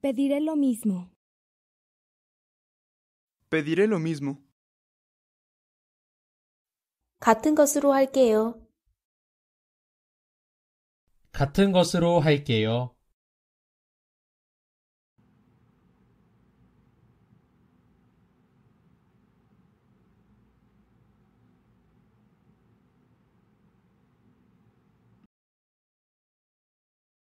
Pediré lo mismo. Pediré lo mismo. 같은 것으로 할게요. 같은 것으로 할게요.